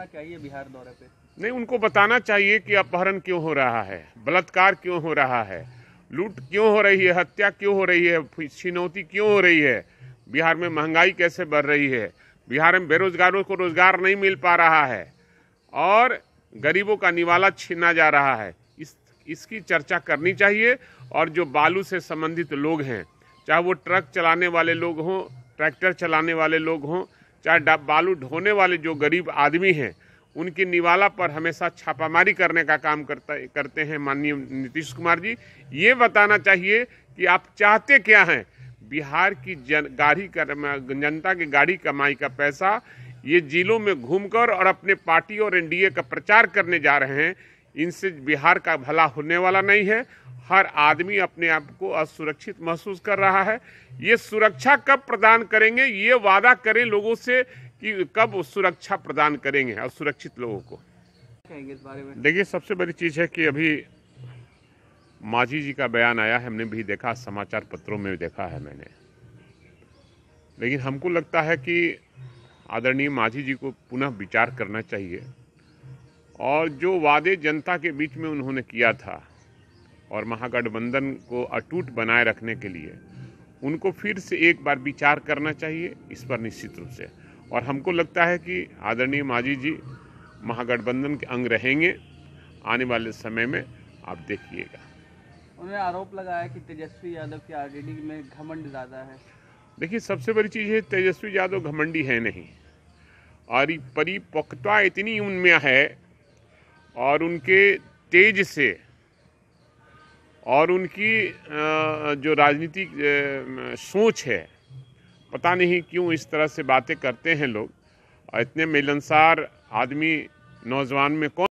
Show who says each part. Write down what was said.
Speaker 1: रखना चाहिए बिहार दौरे पे नहीं उनको बताना चाहिए कि अपहरण क्यों हो रहा है बलात्कार क्यों हो रहा है लूट क्यों हो रही है हत्या क्यों हो रही है छिनौती क्यों हो रही है बिहार में महंगाई कैसे बढ़ रही है बिहार में बेरोजगारों को रोजगार नहीं मिल पा रहा है और गरीबों का निवाला छीना जा रहा है इस इसकी चर्चा करनी चाहिए और जो बालू से संबंधित लोग हैं चाहे वो ट्रक चलाने वाले लोग हों ट्रैक्टर चलाने वाले लोग हों चाहे बालू ढोने वाले जो गरीब आदमी हैं उनकी निवाला पर हमेशा छापामारी करने का काम करता करते हैं माननीय नीतीश कुमार जी ये बताना चाहिए कि आप चाहते क्या हैं बिहार की जन गाड़ी का जनता की गाड़ी कमाई का पैसा ये जिलों में घूमकर और अपने पार्टी और एनडीए का प्रचार करने जा रहे हैं इनसे बिहार का भला होने वाला नहीं है हर आदमी अपने आप को असुरक्षित महसूस कर रहा है ये सुरक्षा कब प्रदान करेंगे ये वादा करें लोगों से कि कब सुरक्षा प्रदान करेंगे असुरक्षित लोगों को देखिए सबसे बड़ी चीज़ है कि अभी माझी जी का बयान आया है हमने भी देखा समाचार पत्रों में भी देखा है मैंने लेकिन हमको लगता है कि आदरणीय माझी जी को पुनः विचार करना चाहिए और जो वादे जनता के बीच में उन्होंने किया था और महागठबंधन को अटूट बनाए रखने के लिए उनको फिर से एक बार विचार करना चाहिए इस पर निश्चित रूप से और हमको लगता है कि आदरणीय माझी जी महागठबंधन के अंग रहेंगे आने वाले समय में आप देखिएगा उन्होंने आरोप लगाया कि तेजस्वी यादव की आरजेडी में घमंड ज़्यादा है देखिए सबसे बड़ी चीज़ है तेजस्वी यादव घमंडी है नहीं और परिपक्वता इतनी उनमें है और उनके तेज से और उनकी जो राजनीतिक सोच है पता नहीं क्यों इस तरह से बातें करते हैं लोग इतने मिलनसार आदमी नौजवान में कौन